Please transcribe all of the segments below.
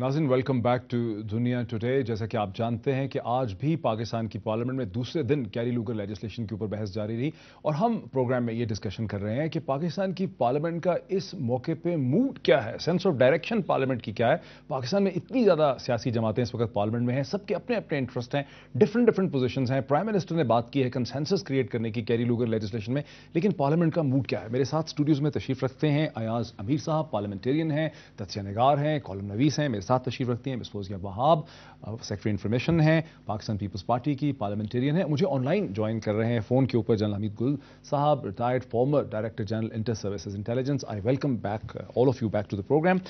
Nazin welcome back to Dunya today जैसा कि आप जानते हैं कि आज भी पाकिस्तान की पार्लियामेंट में दूसरे दिन कैरी लूगर लेजिस्लेशन के ऊपर बहस जारी रही और हम प्रोग्राम में ये डिस्कशन कर रहे हैं कि पाकिस्तान की पार्लियामेंट का इस मौके पे मूड क्या है सेंस ऑफ डायरेक्शन पार्लियामेंट की क्या है पाकिस्तान में इतनी ज़्यादा सियासी जमातें इस वक्त पार्लियामेंट में हैं सबके अपने अपने इंटरेस्ट हैं डिफरेंट डिफरेंट पोजिशन हैं प्राइम मिनिस्टर ने बात की है कंसेंसस क्रिएट करने की कैरी लूगर लेजिस्लेशन में लेकिन पार्लियामेंट का मूड क्या है मेरे साथ स्टूडियोज में तशरीफ रखते हैं अयाज अमीर साहब पार्लियामेंटेरियन हैं तत्स्य नगार हैं कॉलम नवीस हैं साथ तशरीफ रखती हैं बिस्फोज वहाब सेक्रेटरी इन्फॉर्मेशन है पाकिस्तान पीपल्स पार्टी की पार्लियामेंटेरियन है मुझे ऑनलाइन ज्वाइन कर रहे हैं फोन के ऊपर जनरल हमीद गुल साहब retired former director general inter services intelligence I welcome back all of you back to the programme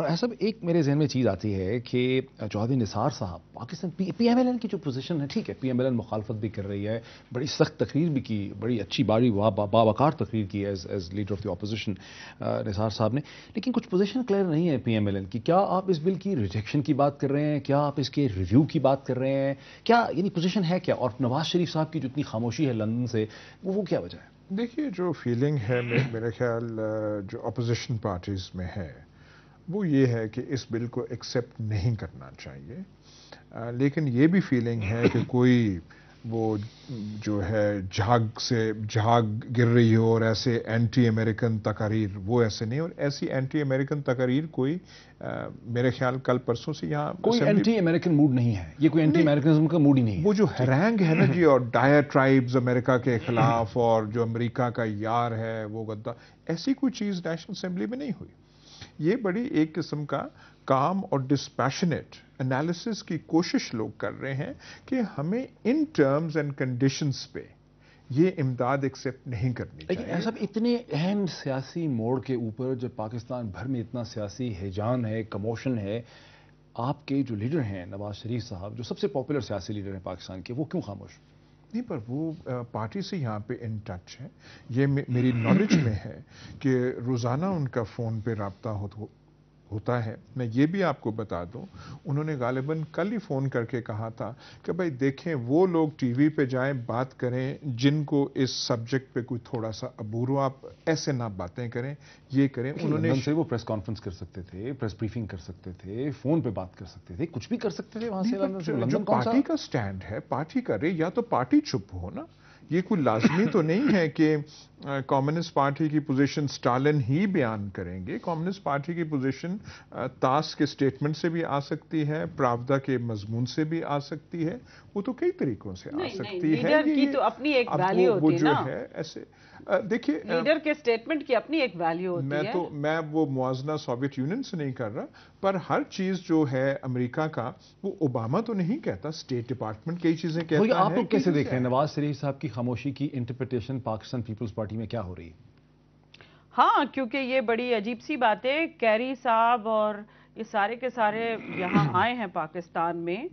और सब एक मेरे जहन में चीज़ आती है कि चौधरी निसार साहब Pakistan P, M L N की जो पोजीशन है ठीक है पी एम एल एन मुखालफत भी कर रही है बड़ी सख्त तकरीर भी की बड़ी अच्छी बारी बाबाकार तकरीर की as as leader of the opposition Nisar साहब ने लेकिन कुछ पोजिशन क्लियर नहीं है पी एम एल एन की क्या आप इस बिल की रिजेक्शन की बात कर रहे हैं क्या आप इसके रिव्यू की बात कर रहे हैं क्या यानी पोजीशन है क्या और नवाज शरीफ साहब की जितनी खामोशी है लंदन से वो वो क्या वजह है देखिए जो फीलिंग है मे, मेरे ख्याल जो अपोजिशन पार्टीज में है वो ये है कि इस बिल को एक्सेप्ट नहीं करना चाहिए लेकिन ये भी फीलिंग है कि कोई वो जो है झाग से झाग गिर रही हो और ऐसे एंटी अमेरिकन तकरीर वो ऐसे नहीं और ऐसी एंटी अमेरिकन तकरीर कोई आ, मेरे ख्याल कल परसों से यहाँ कोई एंटी अमेरिकन मूड नहीं है ये कोई एंटी अमेरिकनिज्म का मूड ही नहीं है वो जो हैरेंग है ना जी और डायर ट्राइब्स अमेरिका के खिलाफ और जो अमेरिका का यार है वो गद्दा ऐसी कोई चीज़ नेशनल असेंबली में नहीं हुई ये बड़ी एक किस्म का काम और डिस्पैशनेट एनालिसिस की कोशिश लोग कर रहे हैं कि हमें इन टर्म्स एंड कंडीशंस पे ये इमदाद एक्सेप्ट नहीं करनी लेकिन ऐसा इतने अहम सियासी मोड़ के ऊपर जब पाकिस्तान भर में इतना सियासी हैजान है कमोशन है आपके जो लीडर हैं नवाज शरीफ साहब जो सबसे पॉपुलर सियासी लीडर हैं पाकिस्तान के वो क्यों खामोश नहीं पर वो पार्टी से यहाँ पे इन टच है ये मेरी नॉलेज में है कि रोज़ाना उनका फ़ोन पे रबता हो तो होता है मैं ये भी आपको बता दूं उन्होंने गालिबा कल ही फ़ोन करके कहा था कि भाई देखें वो लोग टीवी पे जाएं बात करें जिनको इस सब्जेक्ट पे कोई थोड़ा सा अबूरो आप ऐसे ना बातें करें ये करें उन्होंने से वो प्रेस कॉन्फ्रेंस कर सकते थे प्रेस ब्रीफिंग कर सकते थे फ़ोन पर बात कर सकते थे कुछ भी कर सकते थे वहाँ से पार्टी का स्टैंड है पार्टी करे या तो पार्टी चुप हो ना ये कोई लाजमी तो नहीं है कि कम्युनिस्ट पार्टी की पोजीशन स्टालिन ही बयान करेंगे कम्युनिस्ट पार्टी की पोजीशन तास के स्टेटमेंट से भी आ सकती है प्रावधा के मजमून से भी आ सकती है वो तो कई तरीकों से आ सकती है की तो अपनी एक वैल्यू होती है ना ऐसे देखिए लीडर के स्टेटमेंट की अपनी एक वैल्यू होती मैं है। तो मैं वो मुआजना सोवियत यूनियन से नहीं कर रहा पर हर चीज जो है अमेरिका का वो ओबामा तो नहीं कहता स्टेट डिपार्टमेंट कई चीजें कहता आप लोग कैसे देख रहे हैं नवाज शरीफ साहब की खामोशी की इंटरप्रिटेशन पाकिस्तान पीपल्स पार्टी में क्या हो रही है हाँ क्योंकि ये बड़ी अजीब सी बात है कैरी साहब और ये सारे के सारे यहाँ आए हैं पाकिस्तान में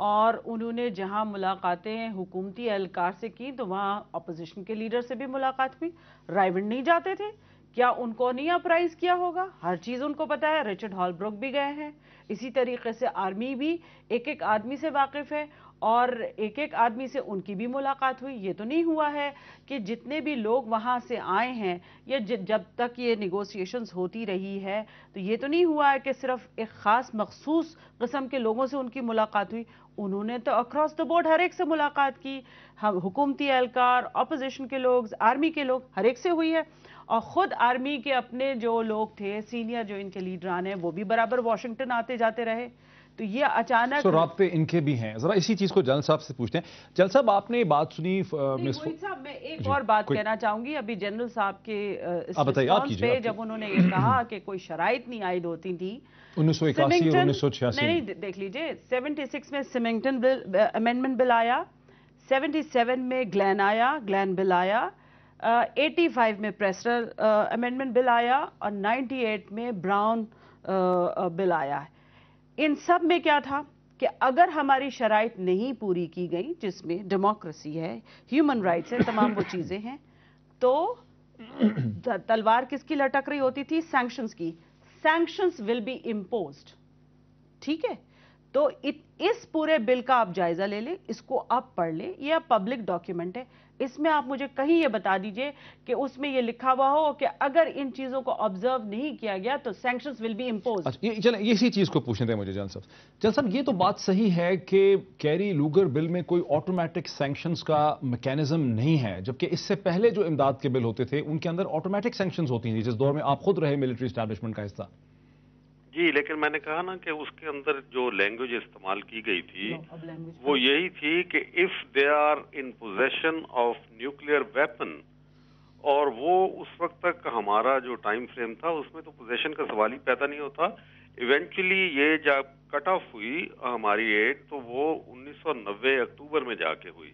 और उन्होंने जहां मुलाकातें हुकूमती एहलकार से की तो वहां अपोजिशन के लीडर से भी मुलाकात हुई रायविंड नहीं जाते थे क्या उनको नहीं अपराइज किया होगा हर चीज़ उनको पता है रिचर्ड हॉलब्रुक भी गए हैं इसी तरीके से आर्मी भी एक एक आदमी से वाकिफ है और एक एक आदमी से उनकी भी मुलाकात हुई ये तो नहीं हुआ है कि जितने भी लोग वहाँ से आए हैं या जब तक ये निगोसिएशंस होती रही है तो ये तो नहीं हुआ है कि सिर्फ एक ख़ास मखसूस कस्म के लोगों से उनकी मुलाकात हुई उन्होंने तो अक्रॉस द बोर्ड हर एक से मुलाकात की हम हुकूमती एहलकार अपोजिशन के लोग आर्मी के लोग हर एक से हुई है और ख़ुद आर्मी के अपने जो लोग थे सीनियर जो इनके लीडरान हैं वो भी बराबर वाशिंगटन आते जाते रहे तो ये अचानक so, रबते इनके भी हैं जरा इसी चीज को जल साहब से पूछते हैं जल साहब आपने ये बात सुनी साहब मैं एक और बात कहना चाहूंगी अभी जनरल साहब के पे जब उन्होंने ये कहा कि कोई शराइत नहीं आयद होती थी उन्नीस सौ इक्यासी और उन्नीस सौ छियासी नहीं देख लीजिए सेवेंटी सिक्स में सिमिंगटन बिल अमेंडमेंट बिल आया सेवेंटी सेवन में ग्लैन आया ग्लैन बिल आया एटी फाइव में प्रेसर अमेंडमेंट बिल आया और नाइन्टी एट में ब्राउन बिल आया है इन सब में क्या था कि अगर हमारी शराइ नहीं पूरी की गई जिसमें डेमोक्रेसी है ह्यूमन राइट्स है तमाम वो चीज़ें हैं तो तलवार किसकी लटक रही होती थी सैंक्शंस की सैंक्शंस विल बी इंपोज ठीक है तो इत, इस पूरे बिल का आप जायज़ा ले लें इसको आप पढ़ लें यह पब्लिक डॉक्यूमेंट है इसमें आप मुझे कहीं ये बता दीजिए कि उसमें ये लिखा हुआ हो कि अगर इन चीज़ों को ऑब्जर्व नहीं किया गया तो सैंक्शन विल बी इंपोज अच्छा, ये चले इसी चीज़ को पूछने दें मुझे जल साहब जल साहब ये तो बात सही है कि कैरी लूगर बिल में कोई ऑटोमेटिक सैंक्शन का मैकेनिज्म नहीं है जबकि इससे पहले जो इमदाद के बिल होते थे उनके अंदर ऑटोमेटिक सैंक्शन होती थी जिस दौर में आप खुद रहे मिलिट्री स्टैब्लिशमेंट का हिस्सा जी लेकिन मैंने कहा ना कि उसके अंदर जो लैंग्वेज इस्तेमाल की गई थी वो यही थी कि if they are in possession of nuclear weapon और वो उस वक्त तक हमारा जो टाइम फ्रेम था उसमें तो पोजेशन का सवाल ही पैदा नहीं होता इवेंचुअली ये जब कट ऑफ हुई हमारी एड तो वो 1990 अक्टूबर में जाके हुई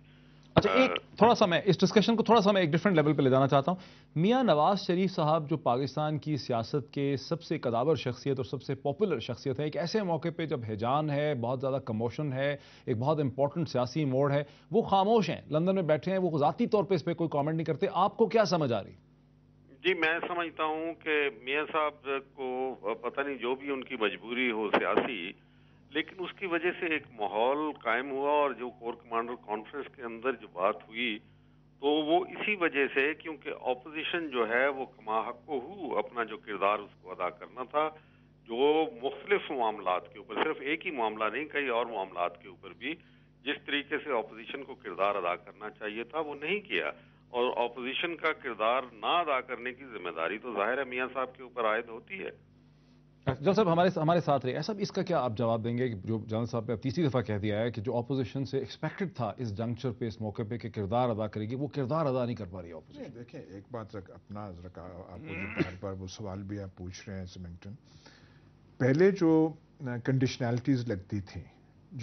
अच्छा एक uh, थोड़ा सा मैं इस डिस्कशन को थोड़ा सा मैं एक डिफरेंट लेवल पे ले जाना चाहता हूं मियां नवाज शरीफ साहब जो पाकिस्तान की सियासत के सबसे कदावर शख्सियत और सबसे पॉपुलर शख्सियत है एक ऐसे मौके पे जब हैजान है बहुत ज़्यादा कमोशन है एक बहुत इंपॉर्टेंट सियासी मोड़ है वो खामोश हैं लंदन में बैठे हैं वो ज़ाती तौर पर इस पर कोई कॉमेंट नहीं करते आपको क्या समझ आ रही जी मैं समझता हूँ कि मियाँ साहब को पता नहीं जो भी उनकी मजबूरी हो सियासी लेकिन उसकी वजह से एक माहौल कायम हुआ और जो कोर कमांडर कॉन्फ्रेंस के अंदर जो बात हुई तो वो इसी वजह से क्योंकि ऑपोजिशन जो है वो कमा को हु अपना जो किरदार उसको अदा करना था जो मुख्तलिफ मामला के ऊपर सिर्फ एक ही मामला नहीं कई और मामला के ऊपर भी जिस तरीके से ऑपोजिशन को किरदार अदा करना चाहिए था वो नहीं किया और ऑपोजिशन का किरदार ना अदा करने की जिम्मेदारी तो जाहिर है मियाँ साहब के ऊपर आयद होती है जनरल साहब हमारे हमारे साथ रहे ऐसा इसका क्या आप जवाब देंगे कि जो जनरल साहब ने तीसरी दफा कह दिया है कि जो ऑपोजिशन से एक्सपेक्टेड था इस जंक्चर पे इस मौके पे कि किरदार अदा करेगी वो किरदार अदा नहीं कर पा रही ऑपोजिशन देखिए एक बात रख, अपना रखा आपको जो बार बार वो सवाल भी आप पूछ रहे हैं सिमिंगटन पहले जो कंडीशनैलिटीज लगती थी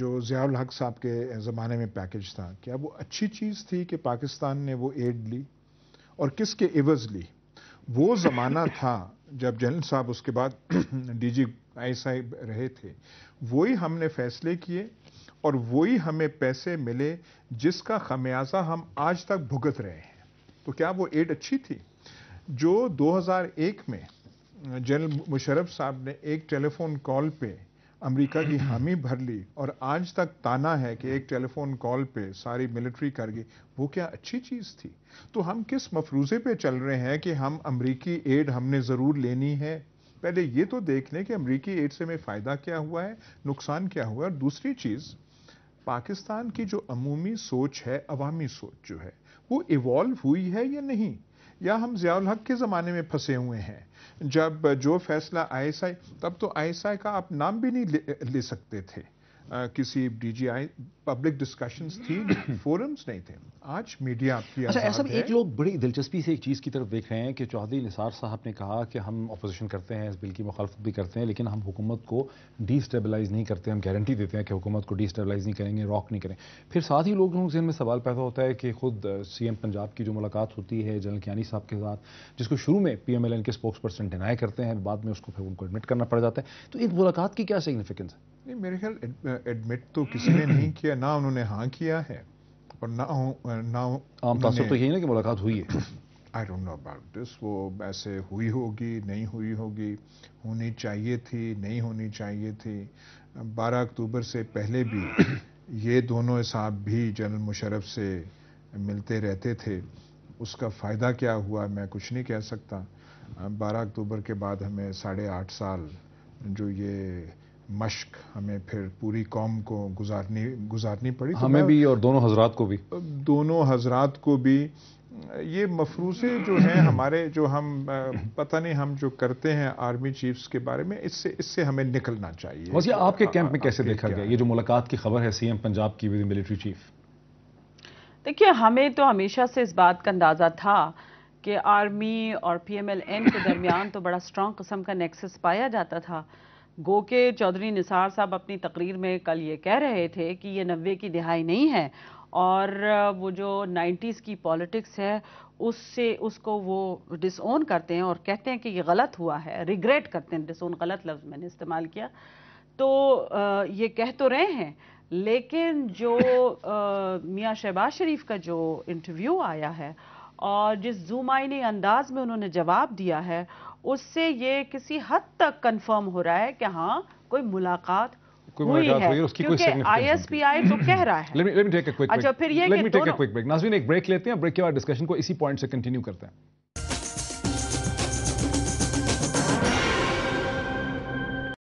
जो जियाउल हक साहब के ज़माने में पैकेज था क्या वो अच्छी चीज़ थी कि पाकिस्तान ने वो एड ली और किसके एवज ली वो ज़माना था जब जनरल साहब उसके बाद डीजी आईएसआई रहे थे वही हमने फैसले किए और वही हमें पैसे मिले जिसका खमियाजा हम आज तक भुगत रहे हैं तो क्या वो एड अच्छी थी जो 2001 में जनरल मुशरफ साहब ने एक टेलीफोन कॉल पे अमेरिका की हामी भर ली और आज तक ताना है कि एक टेलीफोन कॉल पे सारी मिलिट्री कर गई वो क्या अच्छी चीज़ थी तो हम किस मफरूजे पे चल रहे हैं कि हम अमेरिकी एड हमने ज़रूर लेनी है पहले ये तो देख लें कि अमरीकी एड से में फ़ायदा क्या हुआ है नुकसान क्या हुआ है और दूसरी चीज़ पाकिस्तान की जो अमूमी सोच है अवामी सोच जो है वो इवॉल्व हुई है या नहीं या हम ज़ियाल हक के ज़माने में फंसे हुए हैं जब जो फैसला आईएसआई तब तो आईएसआई का आप नाम भी नहीं ले, ले सकते थे किसी डीजीआई पब्लिक डिस्कशंस थी फोरम्स नहीं थे आज मीडिया आपकी अच्छा ऐसा एक लोग बड़ी दिलचस्पी से एक चीज़ की तरफ देख रहे हैं कि चौधरी निसार साहब ने कहा कि हम अपोजिशन करते हैं इस बिल की मुखालफत भी करते हैं लेकिन हम हुकूमत को डिस्टेबलाइज नहीं करते हम गारंटी देते हैं कि हुकूमत को डिस्टेबलाइज नहीं करेंगे रॉक नहीं करें फिर साथ ही लोगों के में सवाल पैदा होता है कि खुद सी एम पंजाब की जो मुलाकात होती है जनरल कियानी साहब के साथ जिसको शुरू में पी एम एल एन के स्पोक्स पर्सन डिनाई करते हैं बाद में उसको फिर उनको एडमिट करना पड़ जाता है तो एक मुलाकात की क्या सिग्निफिकेंस है नहीं मेरे ख्याल एडमिट तो किसी ने नहीं किया ना उन्होंने हाँ किया है और ना ना आम तो यही ना कि मुलाकात हुई है I don't know about this वो ऐसे हुई होगी नहीं हुई होगी होनी चाहिए थी नहीं होनी चाहिए थी 12 अक्टूबर से पहले भी ये दोनों साहब भी जनरल मुशरफ से मिलते रहते थे उसका फ़ायदा क्या हुआ मैं कुछ नहीं कह सकता 12 अक्टूबर के बाद हमें साढ़े आठ साल जो ये मश्क हमें फिर पूरी कौम को गुजारनी गुजारनी पड़ी तो हमें तो भी और दोनों हजरात को भी दोनों हजरात को भी ये मफरूसे जो हैं हमारे जो हम पता नहीं हम जो करते हैं आर्मी चीफ्स के बारे में इससे इससे हमें निकलना चाहिए ये आपके कैंप में कैसे देखा गया ये जो मुलाकात की खबर है सीएम पंजाब की विद मिलिट्री चीफ देखिए हमें तो हमेशा से इस बात का अंदाज़ा था कि आर्मी और पीएमएलएन के दरमियान तो बड़ा स्ट्रांग किस्म का नेक्सेस पाया जाता था गो के चौधरी निसार साहब अपनी तकरीर में कल ये कह रहे थे कि ये नब्बे की दिहाई नहीं है और वो जो 90s की पॉलिटिक्स है उससे उसको वो डिसओन करते हैं और कहते हैं कि ये गलत हुआ है रिग्रेट करते हैं डिसओन गलत लफ्ज़ मैंने इस्तेमाल किया तो ये कह तो रहे हैं लेकिन जो मियाँ शहबाज शरीफ का जो इंटरव्यू आया है और जिस जूमाइनी अंदाज में उन्होंने जवाब दिया है उससे ये किसी हद तक कंफर्म हो रहा है कि हाँ कोई मुलाकात कोई हुई है हुई, उसकी कोई आईएसपीआई तो कह रहा है अच्छा फिर ये let एक ब्रेक लेते हैं ब्रेक के बाद डिस्कशन को इसी पॉइंट से कंटिन्यू करते हैं